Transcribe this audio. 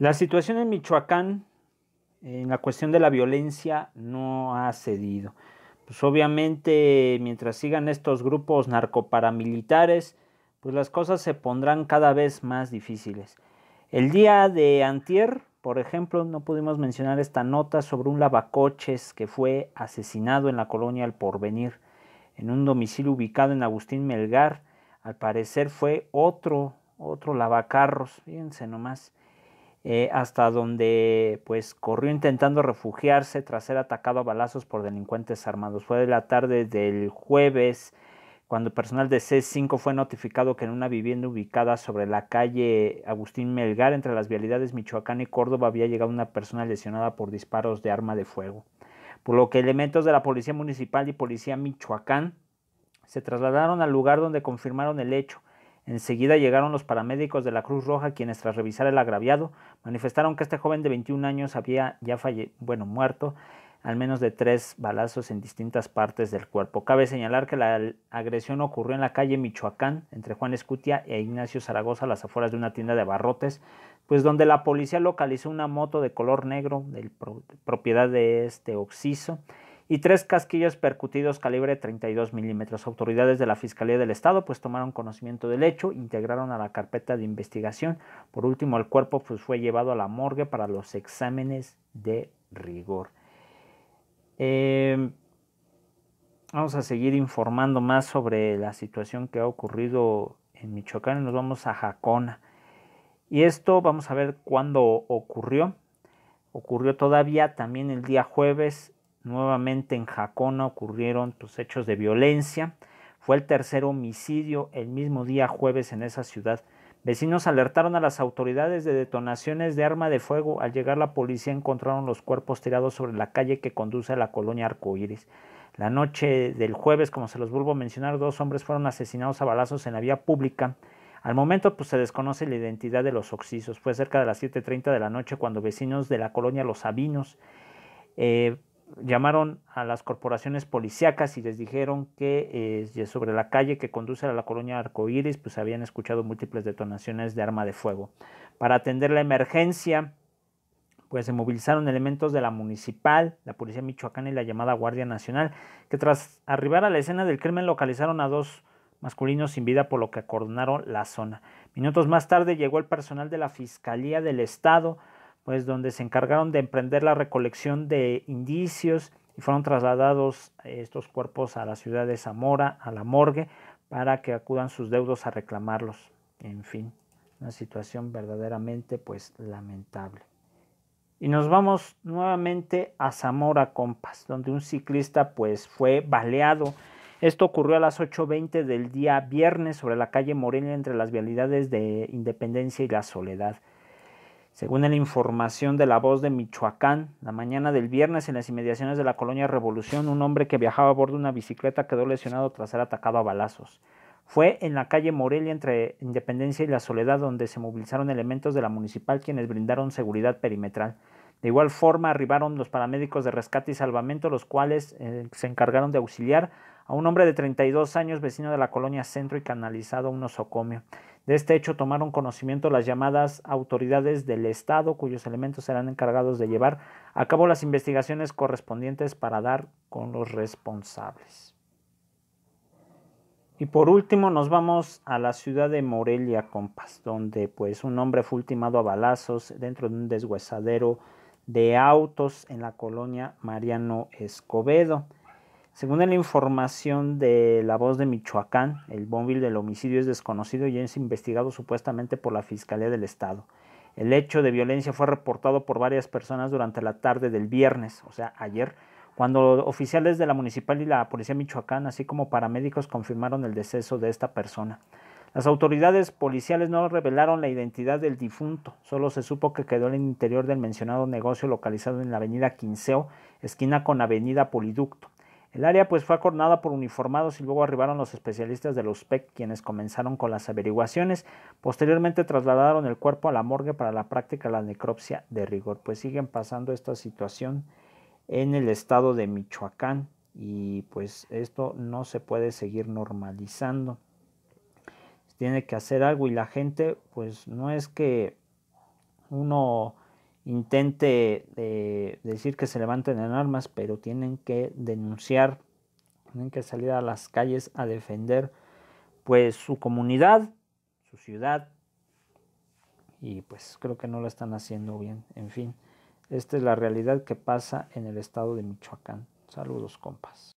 La situación en Michoacán en la cuestión de la violencia no ha cedido. Pues obviamente mientras sigan estos grupos narcoparamilitares, pues las cosas se pondrán cada vez más difíciles. El día de antier, por ejemplo, no pudimos mencionar esta nota sobre un lavacoches que fue asesinado en la colonia El Porvenir, en un domicilio ubicado en Agustín Melgar. Al parecer fue otro, otro lavacarros, fíjense nomás. Eh, hasta donde pues corrió intentando refugiarse tras ser atacado a balazos por delincuentes armados. Fue de la tarde del jueves cuando personal de C5 fue notificado que en una vivienda ubicada sobre la calle Agustín Melgar entre las vialidades Michoacán y Córdoba había llegado una persona lesionada por disparos de arma de fuego, por lo que elementos de la Policía Municipal y Policía Michoacán se trasladaron al lugar donde confirmaron el hecho. Enseguida llegaron los paramédicos de la Cruz Roja, quienes tras revisar el agraviado manifestaron que este joven de 21 años había ya bueno, muerto al menos de tres balazos en distintas partes del cuerpo. Cabe señalar que la agresión ocurrió en la calle Michoacán, entre Juan Escutia e Ignacio Zaragoza, a las afueras de una tienda de barrotes, pues donde la policía localizó una moto de color negro, de propiedad de este Oxiso, y tres casquillos percutidos calibre 32 milímetros. Autoridades de la Fiscalía del Estado pues tomaron conocimiento del hecho, integraron a la carpeta de investigación. Por último, el cuerpo pues, fue llevado a la morgue para los exámenes de rigor. Em, vamos a seguir informando más sobre la situación que ha ocurrido en Michoacán nos vamos a Jacona. Y esto vamos a ver cuándo ocurrió. Ocurrió todavía también el día jueves Nuevamente en Jacona ocurrieron pues, hechos de violencia. Fue el tercer homicidio el mismo día jueves en esa ciudad. Vecinos alertaron a las autoridades de detonaciones de arma de fuego. Al llegar la policía encontraron los cuerpos tirados sobre la calle que conduce a la colonia Arcoíris. La noche del jueves, como se los vuelvo a mencionar, dos hombres fueron asesinados a balazos en la vía pública. Al momento pues, se desconoce la identidad de los occisos. Fue cerca de las 7.30 de la noche cuando vecinos de la colonia Los Sabinos eh, llamaron a las corporaciones policíacas y les dijeron que eh, sobre la calle que conduce a la colonia Arcoíris, pues habían escuchado múltiples detonaciones de arma de fuego. Para atender la emergencia, pues se movilizaron elementos de la municipal, la policía michoacana y la llamada Guardia Nacional, que tras arribar a la escena del crimen localizaron a dos masculinos sin vida, por lo que acordonaron la zona. Minutos más tarde llegó el personal de la Fiscalía del Estado, pues donde se encargaron de emprender la recolección de indicios y fueron trasladados eh, estos cuerpos a la ciudad de Zamora, a la morgue, para que acudan sus deudos a reclamarlos. En fin, una situación verdaderamente pues lamentable. Y nos vamos nuevamente a Zamora, compas, donde un ciclista pues fue baleado. Esto ocurrió a las 8.20 del día viernes sobre la calle Morelia entre las vialidades de Independencia y La Soledad. Según la información de la voz de Michoacán, la mañana del viernes en las inmediaciones de la colonia Revolución, un hombre que viajaba a bordo de una bicicleta quedó lesionado tras ser atacado a balazos. Fue en la calle Morelia entre Independencia y La Soledad donde se movilizaron elementos de la municipal quienes brindaron seguridad perimetral. De igual forma arribaron los paramédicos de rescate y salvamento, los cuales eh, se encargaron de auxiliar a un hombre de 32 años vecino de la colonia centro y canalizado a un osocomio. De este hecho tomaron conocimiento las llamadas autoridades del Estado, cuyos elementos serán encargados de llevar a cabo las investigaciones correspondientes para dar con los responsables. Y por último nos vamos a la ciudad de Morelia, compas, donde pues un hombre fue ultimado a balazos dentro de un desguazadero de autos en la colonia Mariano Escobedo. Según la información de La Voz de Michoacán, el móvil del homicidio es desconocido y es investigado supuestamente por la Fiscalía del Estado. El hecho de violencia fue reportado por varias personas durante la tarde del viernes, o sea, ayer, cuando oficiales de la Municipal y la Policía Michoacán, así como paramédicos, confirmaron el deceso de esta persona. Las autoridades policiales no revelaron la identidad del difunto, solo se supo que quedó en el interior del mencionado negocio localizado en la avenida Quinceo, esquina con avenida Poliducto. El área pues fue acordada por uniformados y luego arribaron los especialistas de los PEC quienes comenzaron con las averiguaciones. Posteriormente trasladaron el cuerpo a la morgue para la práctica de la necropsia de rigor. Pues siguen pasando esta situación en el estado de Michoacán y pues esto no se puede seguir normalizando. Tiene que hacer algo y la gente pues no es que uno intente decir que se levanten en armas, pero tienen que denunciar, tienen que salir a las calles a defender pues su comunidad, su ciudad, y pues creo que no lo están haciendo bien. En fin, esta es la realidad que pasa en el estado de Michoacán. Saludos, compas.